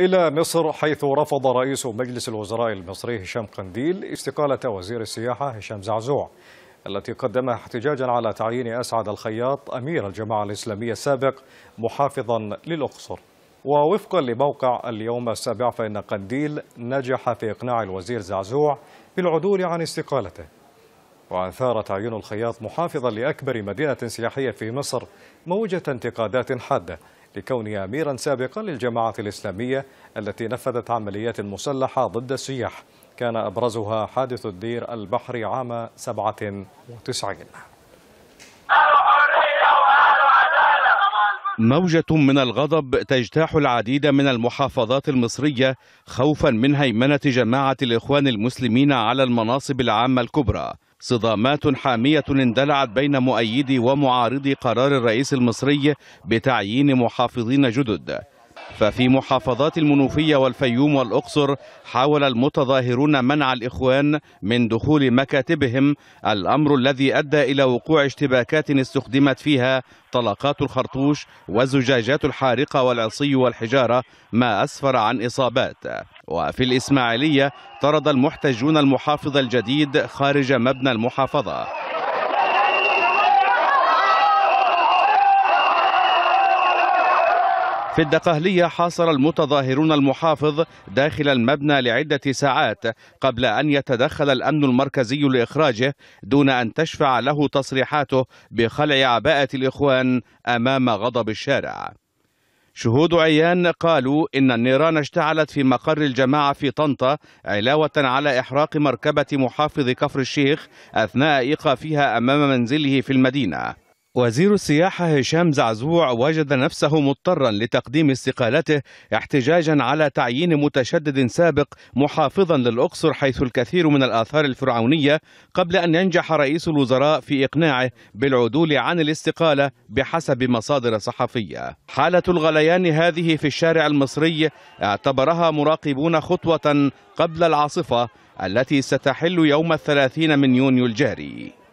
إلى مصر حيث رفض رئيس مجلس الوزراء المصري هشام قنديل استقالة وزير السياحة هشام زعزوع التي قدمها احتجاجا على تعيين أسعد الخياط أمير الجماعة الإسلامية السابق محافظا للأقصر ووفقا لموقع اليوم السابع فإن قنديل نجح في إقناع الوزير زعزوع بالعدول عن استقالته وأثار تعيين الخياط محافظا لأكبر مدينة سياحية في مصر موجة انتقادات حادة لكونه أميرا سابقا للجماعة الإسلامية التي نفذت عمليات مسلحة ضد السياح كان أبرزها حادث الدير البحري عام 97 موجة من الغضب تجتاح العديد من المحافظات المصرية خوفا من هيمنة جماعة الإخوان المسلمين على المناصب العامة الكبرى صدامات حامية اندلعت بين مؤيدي ومعارضي قرار الرئيس المصري بتعيين محافظين جدد ففي محافظات المنوفية والفيوم والأقصر حاول المتظاهرون منع الإخوان من دخول مكاتبهم الأمر الذي أدى إلى وقوع اشتباكات استخدمت فيها طلقات الخرطوش والزجاجات الحارقة والعصي والحجارة ما أسفر عن إصابات وفي الإسماعيلية طرد المحتجون المحافظ الجديد خارج مبنى المحافظة في الدقهلية حاصر المتظاهرون المحافظ داخل المبنى لعدة ساعات قبل أن يتدخل الأمن المركزي لإخراجه دون أن تشفع له تصريحاته بخلع عباءة الإخوان أمام غضب الشارع شهود عيان قالوا إن النيران اشتعلت في مقر الجماعة في طنطا علاوة على إحراق مركبة محافظ كفر الشيخ أثناء إيقافها أمام منزله في المدينة وزير السياحة هشام زعزوع وجد نفسه مضطرا لتقديم استقالته احتجاجا على تعيين متشدد سابق محافظا للأقصر حيث الكثير من الآثار الفرعونية قبل أن ينجح رئيس الوزراء في إقناعه بالعدول عن الاستقالة بحسب مصادر صحفية حالة الغليان هذه في الشارع المصري اعتبرها مراقبون خطوة قبل العاصفة التي ستحل يوم الثلاثين من يونيو الجاري